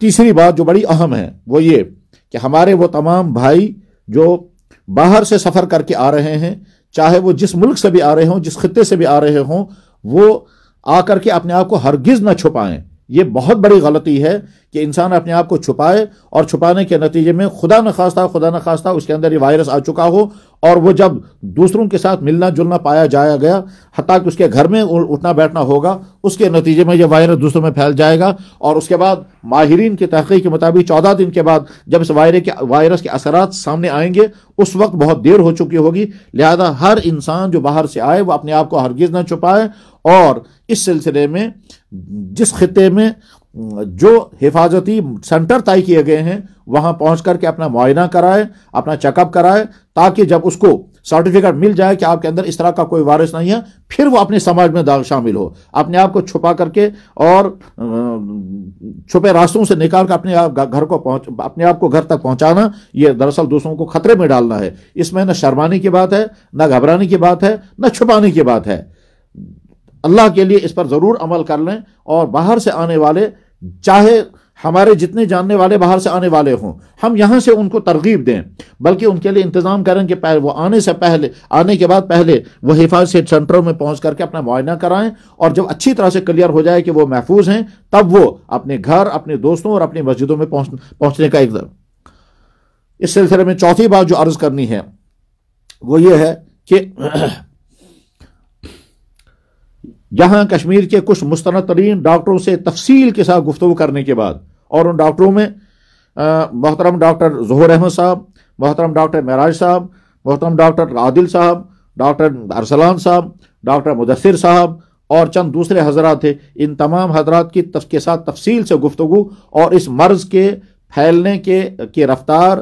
تیسری بات جو بڑی اہم ہے وہ یہ کہ ہمارے وہ تمام بھائی جو باہر سے سفر کر کے آ رہے ہیں چاہے وہ جس ملک سے بھی آ رہے ہوں جس خطے سے بھی آ رہے ہوں وہ آ کر کے اپنے آپ کو ہرگز نہ چھپائیں یہ بہت بڑی غلطی ہے کہ انسان اپنے آپ کو چھپائے اور چھپانے کے نتیجے میں خدا نخواستہ خدا نخواستہ اس کے اندر یہ وائرس آ چکا ہو اور وہ جب دوسروں کے ساتھ ملنا جلنا پایا جایا گیا حتیٰ کہ اس کے گھر میں اٹھنا بیٹھنا ہوگا اس کے نتیجے میں یہ وائرس دوسروں میں پھیل جائے گا اور اس کے بعد ماہرین کی تحقیق کے مطابق چودہ دن کے بعد جب اس وائرس کے وائرس کے اثرات سامنے آئیں گے اس وقت بہت دیر ہو چکی ہوگی لہذا ہر انسان جو باہر سے آئے وہ اپنے آپ کو ہرگز نہ چھپائے اور اس سلسلے میں جس خطے میں جو حفاظتی سینٹر طے کیے گئے ہیں وہاں پہنچ کر کے اپنا معائنہ کرائے اپنا چیک اپ کرائے تاکہ جب اس کو سرٹیفکیٹ مل جائے کہ آپ کے اندر اس طرح کا کوئی وارث نہیں ہے پھر وہ اپنے سماج میں شامل ہو اپنے آپ کو چھپا کر کے اور چھپے راستوں سے نکال کر اپنے گھر کو اپنے آپ کو گھر تک پہنچانا یہ دراصل دوسروں کو خطرے میں ڈالنا ہے اس میں نہ شرمانے کی بات ہے نہ گھبرانے کی بات ہے نہ چھپانے کی بات ہے اللہ کے لیے اس پر ضرور عمل کر لیں اور باہر سے آنے والے چاہے ہمارے جتنے جاننے والے باہر سے آنے والے ہوں ہم یہاں سے ان کو ترغیب دیں بلکہ ان کے لیے انتظام کریں کہ وہ آنے سے پہلے آنے کے بعد پہلے وہ حفاظت سینٹروں میں پہنچ کر کے اپنا معائنہ کرائیں اور جب اچھی طرح سے کلیئر ہو جائے کہ وہ محفوظ ہیں تب وہ اپنے گھر اپنے دوستوں اور اپنی مسجدوں میں پہنچنے کا در. اس سلسلے میں چوتھی بات جو عرض کرنی ہے وہ یہ ہے کہ یہاں کشمیر کے کچھ مستند ترین ڈاکٹروں سے تفصیل کے ساتھ گفتگو کرنے کے بعد اور ان ڈاکٹروں میں محترم ڈاکٹر ظہور احمد صاحب محترم ڈاکٹر معراج صاحب محترم ڈاکٹر عادل صاحب ڈاکٹر ارسلان صاحب ڈاکٹر مدثر صاحب اور چند دوسرے حضرات تھے ان تمام حضرات کی تف... کے ساتھ تفصیل سے گفتگو اور اس مرض کے پھیلنے کے کی رفتار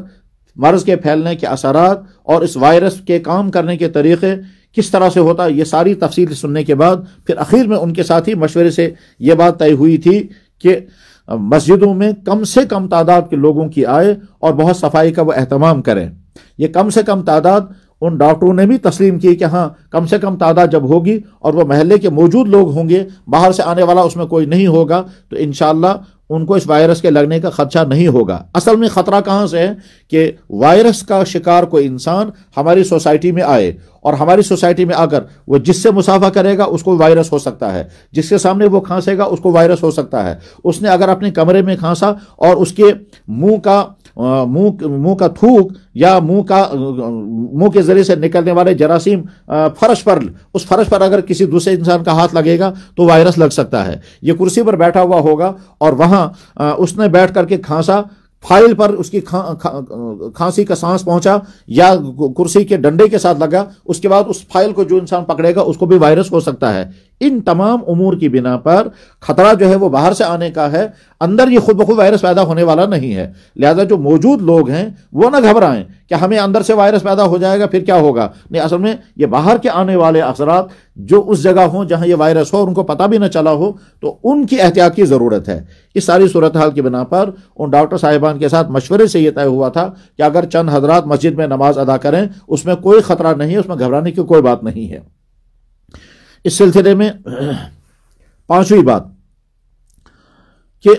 مرض کے پھیلنے کے اثرات اور اس وائرس کے کام کرنے کے طریقے کس طرح سے ہوتا یہ ساری تفصیل سننے کے بعد پھر اخیر میں ان کے ساتھ ہی مشورے سے یہ بات طے ہوئی تھی کہ مسجدوں میں کم سے کم تعداد کے لوگوں کی آئے اور بہت صفائی کا وہ اہتمام کریں یہ کم سے کم تعداد ان ڈاکٹروں نے بھی تسلیم کی کہ ہاں کم سے کم تعداد جب ہوگی اور وہ محلے کے موجود لوگ ہوں گے باہر سے آنے والا اس میں کوئی نہیں ہوگا تو انشاءاللہ ان کو اس وائرس کے لگنے کا خدشہ نہیں ہوگا اصل میں خطرہ کہاں سے ہے کہ وائرس کا شکار کوئی انسان ہماری سوسائٹی میں آئے اور ہماری سوسائٹی میں آ کر وہ جس سے مسافہ کرے گا اس کو وائرس ہو سکتا ہے جس کے سامنے وہ کھانسے گا اس کو وائرس ہو سکتا ہے اس نے اگر اپنے کمرے میں کھانسا اور اس کے منہ کا منہ منہ کا تھوک یا منہ کا منہ کے ذریعے سے نکلنے والے جراثیم فرش پر اس فرش پر اگر کسی دوسرے انسان کا ہاتھ لگے گا تو وائرس لگ سکتا ہے یہ کرسی پر بیٹھا ہوا ہوگا اور وہاں اس نے بیٹھ کر کے کھانسا فائل پر اس کی کھانسی کا سانس پہنچا یا کرسی کے ڈنڈے کے ساتھ لگا اس کے بعد اس فائل کو جو انسان پکڑے گا اس کو بھی وائرس ہو سکتا ہے ان تمام امور کی بنا پر خطرہ جو ہے وہ باہر سے آنے کا ہے اندر یہ خود بخود وائرس پیدا ہونے والا نہیں ہے لہذا جو موجود لوگ ہیں وہ نہ گھبرائیں کہ ہمیں اندر سے وائرس پیدا ہو جائے گا پھر کیا ہوگا نہیں اصل میں یہ باہر کے آنے والے اثرات جو اس جگہ ہوں جہاں یہ وائرس ہو اور ان کو پتا بھی نہ چلا ہو تو ان کی احتیاط کی ضرورت ہے اس ساری صورتحال کی بنا پر ان ڈاکٹر صاحبان کے ساتھ مشورے سے یہ طے ہوا تھا کہ اگر چند حضرات مسجد میں نماز ادا کریں اس میں کوئی خطرہ نہیں ہے اس میں گھبرانے کی کوئی بات نہیں ہے اس سلسلے میں پانچویں بات کہ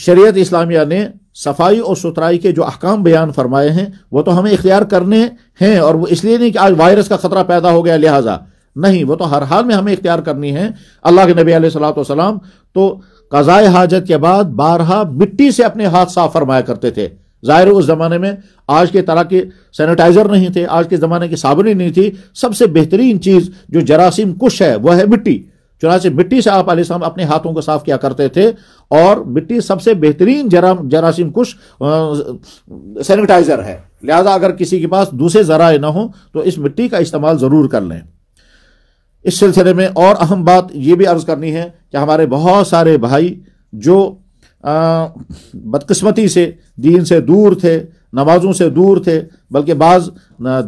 شریعت اسلامیہ نے صفائی اور ستھرائی کے جو احکام بیان فرمائے ہیں وہ تو ہمیں اختیار کرنے ہیں اور وہ اس لیے نہیں کہ آج وائرس کا خطرہ پیدا ہو گیا لہٰذا نہیں وہ تو ہر حال میں ہمیں اختیار کرنی ہے اللہ کے نبی علیہ السلام والسلام تو قضاء حاجت کے بعد بارہا مٹی سے اپنے ہاتھ صاف فرمایا کرتے تھے ظاہر ہے اس زمانے میں آج کے طرح کے سینیٹائزر نہیں تھے آج کے زمانے کی صابنیں نہیں تھی سب سے بہترین چیز جو جراثیم کش ہے وہ ہے مٹی چنانچہ مٹی سے آپ علیہ السلام اپنے ہاتھوں کو صاف کیا کرتے تھے اور مٹی سب سے بہترین جراثیم کش سینیٹائزر ہے لہذا اگر کسی کے پاس دوسرے ذرائع نہ ہوں تو اس مٹی کا استعمال ضرور کر لیں اس سلسلے میں اور اہم بات یہ بھی عرض کرنی ہے کہ ہمارے بہت سارے بھائی جو بدقسمتی سے دین سے دور تھے نمازوں سے دور تھے بلکہ بعض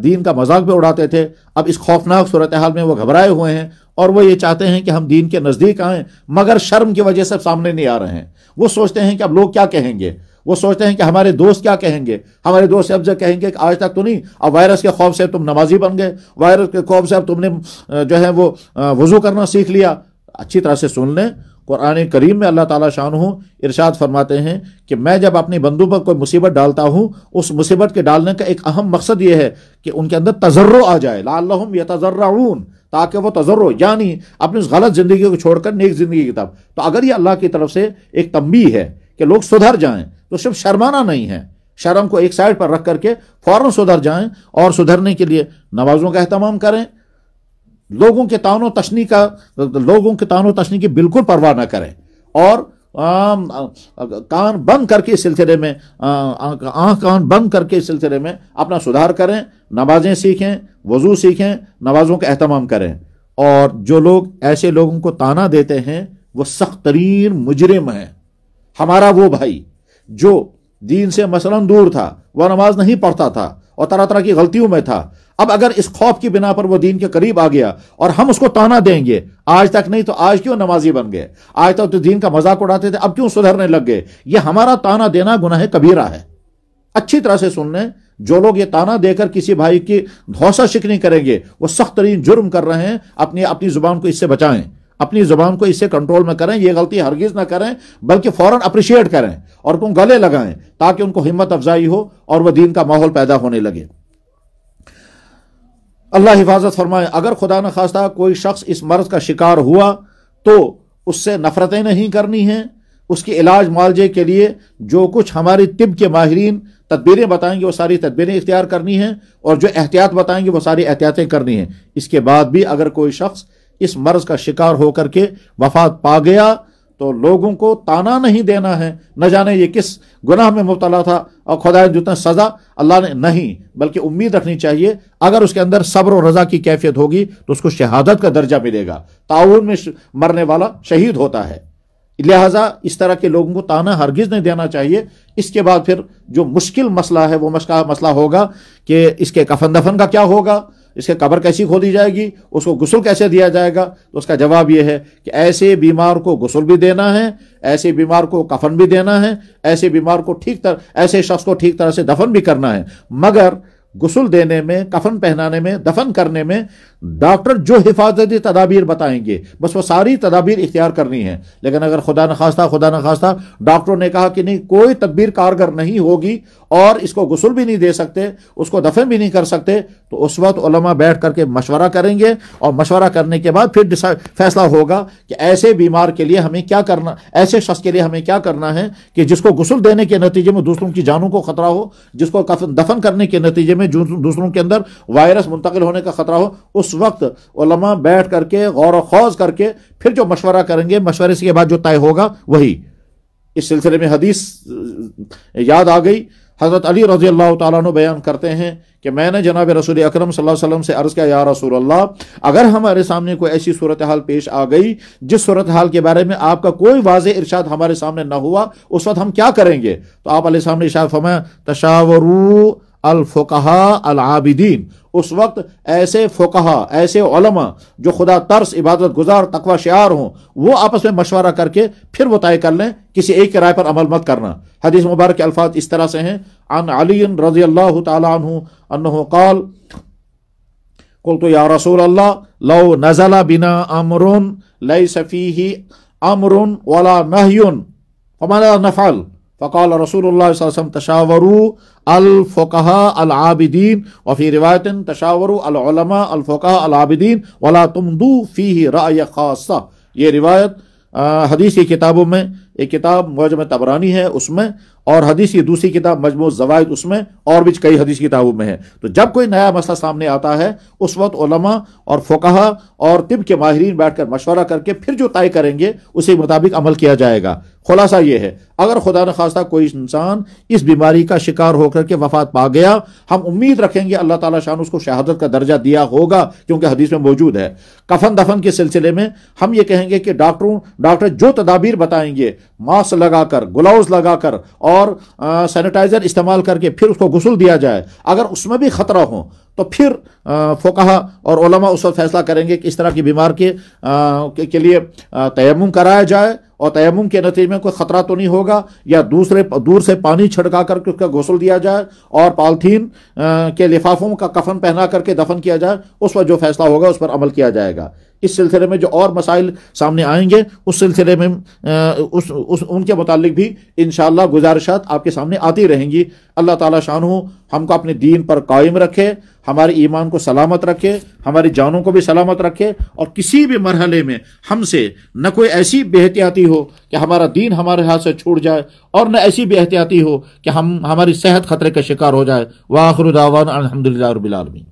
دین کا مذاق بھی اڑاتے تھے اب اس خوفناک صورتحال میں وہ گھبرائے ہوئے ہیں اور وہ یہ چاہتے ہیں کہ ہم دین کے نزدیک آئیں مگر شرم کی وجہ سے سامنے نہیں آ رہے ہیں وہ سوچتے ہیں کہ اب لوگ کیا کہیں گے وہ سوچتے ہیں کہ ہمارے دوست کیا کہیں گے ہمارے دوست اب جب کہیں گے کہ آج تک تو نہیں اب وائرس کے خوف سے تم نمازی بن گئے وائرس کے خوف سے اب تم نے جو ہے وہ وضو کرنا سیکھ لیا اچھی طرح سے سن لیں قرآن کریم میں اللہ تعالیٰ شان ہوں ارشاد فرماتے ہیں کہ میں جب اپنی بندوں پر کوئی مصیبت ڈالتا ہوں اس مصیبت کے ڈالنے کا ایک اہم مقصد یہ ہے کہ ان کے اندر تجرب آ جائے لا الحم یا تاکہ وہ تجرب یعنی اپنی اس غلط زندگی کو چھوڑ کر نیک زندگی کی طرف تو اگر یہ اللہ کی طرف سے ایک تمبی ہے کہ لوگ سدھر جائیں تو صرف شرمانہ نہیں ہے شرم کو ایک سائڈ پر رکھ کر کے فوراً سدھر جائیں اور سدھرنے کے لیے نمازوں کا اہتمام کریں لوگوں کے تعاون و تشنی کا لوگوں کے تعاون و تشنی کی بالکل پرواہ نہ کریں اور کان بند کر کے اس سلسلے میں آنکھ کان بند کر کے اس سلسلے میں اپنا سدھار کریں نمازیں سیکھیں وضو سیکھیں نمازوں کا اہتمام کریں اور جو لوگ ایسے لوگوں کو تانا دیتے ہیں وہ سخت ترین مجرم ہیں ہمارا وہ بھائی جو دین سے مثلا دور تھا وہ نماز نہیں پڑھتا تھا اور طرح طرح کی غلطیوں میں تھا اب اگر اس خوف کی بنا پر وہ دین کے قریب آ گیا اور ہم اس کو تانا دیں گے آج تک نہیں تو آج کیوں نمازی بن گئے آج تک تو دین کا مذاق اڑاتے تھے اب کیوں سدھرنے لگ گئے یہ ہمارا تانا دینا گناہ کبیرہ ہے اچھی طرح سے سن لیں جو لوگ یہ تانا دے کر کسی بھائی کی دھوسا شکنی کریں گے وہ سخت ترین جرم کر رہے ہیں اپنی اپنی زبان کو اس سے بچائیں اپنی زبان کو اس سے کنٹرول میں کریں یہ غلطی ہرگز نہ کریں بلکہ فوراً اپریشیٹ کریں اور ان کو گلے لگائیں تاکہ ان کو ہمت افزائی ہو اور وہ دین کا ماحول پیدا ہونے لگے اللہ حفاظت فرمائے اگر خدا نخواستہ کوئی شخص اس مرض کا شکار ہوا تو اس سے نفرتیں نہیں کرنی ہیں اس کی علاج معالجے کے لیے جو کچھ ہماری طب کے ماہرین تدبیریں بتائیں گے وہ ساری تدبیریں اختیار کرنی ہیں اور جو احتیاط بتائیں گے وہ ساری احتیاطیں کرنی ہیں اس کے بعد بھی اگر کوئی شخص اس مرض کا شکار ہو کر کے وفات پا گیا تو لوگوں کو تانا نہیں دینا ہے نہ جانے یہ کس گناہ میں مبتلا تھا اور خدا نے جتنا سزا اللہ نے نہیں بلکہ امید رکھنی چاہیے اگر اس کے اندر صبر و رضا کی کیفیت ہوگی تو اس کو شہادت کا درجہ ملے گا تعاون میں مرنے والا شہید ہوتا ہے لہٰذا اس طرح کے لوگوں کو تانا ہرگز نہیں دینا چاہیے اس کے بعد پھر جو مشکل مسئلہ ہے وہ مسئلہ ہوگا کہ اس کے کفن دفن کا کیا ہوگا اس کے قبر کیسی کھولی جائے گی اس کو غسل کیسے دیا جائے گا تو اس کا جواب یہ ہے کہ ایسے بیمار کو غسل بھی دینا ہے ایسے بیمار کو کفن بھی دینا ہے ایسے بیمار کو ٹھیک طرح ایسے شخص کو ٹھیک طرح سے دفن بھی کرنا ہے مگر غسل دینے میں کفن پہنانے میں دفن کرنے میں ڈاکٹر جو حفاظتی تدابیر بتائیں گے بس وہ ساری تدابیر اختیار کرنی ہے لیکن اگر خدا نخواستہ خدا نہ ڈاکٹروں نے کہا کہ نہیں کوئی تدبیر کارگر نہیں ہوگی اور اس کو غسل بھی نہیں دے سکتے اس کو دفن بھی نہیں کر سکتے تو اس وقت علماء بیٹھ کر کے مشورہ کریں گے اور مشورہ کرنے کے بعد پھر فیصلہ ہوگا کہ ایسے بیمار کے لیے ہمیں کیا کرنا ایسے شخص کے لیے ہمیں کیا کرنا ہے کہ جس کو غسل دینے کے نتیجے میں دوسروں کی جانوں کو خطرہ ہو جس کو دفن کرنے کے نتیجے میں دوسروں کے اندر وائرس منتقل ہونے کا خطرہ ہو اس وقت علماء بیٹھ کر کے غور و خوض کر کے پھر جو مشورہ کریں گے مشورے سے کے بعد جو طے ہوگا وہی اس سلسلے میں حدیث یاد آ گئی حضرت علی رضی اللہ تعالیٰ عنہ بیان کرتے ہیں کہ میں نے جناب رسول اکرم صلی اللہ علیہ وسلم سے عرض کیا یا رسول اللہ اگر ہمارے سامنے کوئی ایسی صورتحال پیش آ گئی جس صورتحال کے بارے میں آپ کا کوئی واضح ارشاد ہمارے سامنے نہ ہوا اس وقت ہم کیا کریں گے تو آپ علیہ السلام نے ارشاد فرمایا تشاورو الفقہ العابدین اس وقت ایسے فقہ ایسے علماء جو خدا ترس عبادت گزار تقوی شعار ہوں وہ آپس میں مشورہ کر کے پھر وہ طے کر لیں کسی ایک رائے پر عمل مت کرنا حدیث مبارک کے الفاظ اس طرح سے ہیں عن علی رضی اللہ تعالیٰ عنہ انہو قال قل تو یا رسول اللہ لو نزل بنا امر صفی نفعل فقال رسول اللہ صلی اللہ علیہ وسلم تشاورو الفقہ العابدین وفی روایت تشاورو العلماء الفقہ العابدین ولا تمدو فیہ رأی خاصہ یہ روایت حدیث کی کتابوں میں ایک کتاب معجم تبرانی ہے اس میں اور حدیث یہ دوسری کتاب مجموع زوائد اس میں اور بھی کئی حدیث کتابوں میں ہے تو جب کوئی نیا مسئلہ سامنے آتا ہے اس وقت علماء اور فقہ اور طب کے ماہرین بیٹھ کر مشورہ کر کے پھر جو طے کریں گے اسی مطابق عمل کیا جائے گا خلاصہ یہ ہے اگر خدا نخواستہ کوئی انسان اس بیماری کا شکار ہو کر کے وفات پا گیا ہم امید رکھیں گے اللہ تعالیٰ شان اس کو شہادت کا درجہ دیا ہوگا کیونکہ حدیث میں موجود ہے کفن دفن کے سلسلے میں ہم یہ کہیں گے کہ ڈاکٹروں ڈاکٹر جو تدابیر بتائیں گے ماسک لگا کر گلاؤز لگا کر اور سینیٹائزر استعمال کر کے پھر اس کو غسل دیا جائے اگر اس میں بھی خطرہ ہوں تو پھر فوکہ اور علماء اس وقت فیصلہ کریں گے کہ اس طرح کی بیمار کے کے لیے تیمم کرایا جائے اور تیمم کے نتیجے میں کوئی خطرہ تو نہیں ہوگا یا دوسرے دور سے پانی چھڑکا کر کے اس کا غسل دیا جائے اور پالتھین کے لفافوں کا کفن پہنا کر کے دفن کیا جائے اس وقت جو فیصلہ ہوگا اس پر عمل کیا جائے گا اس سلسلے میں جو اور مسائل سامنے آئیں گے اس سلسلے میں ان کے متعلق بھی انشاءاللہ گزارشات آپ کے سامنے آتی رہیں گی اللہ تعالیٰ شان ہوں ہم کو اپنے دین پر قائم رکھے ہمارے ایمان کو سلامت رکھے ہماری جانوں کو بھی سلامت رکھے اور کسی بھی مرحلے میں ہم سے نہ کوئی ایسی بے احتیاطی ہو کہ ہمارا دین ہمارے ہاتھ سے چھوٹ جائے اور نہ ایسی بے احتیاطی ہو کہ ہم ہماری صحت خطرے کا شکار ہو جائے واخر دعوان الحمد للہ رب العالمین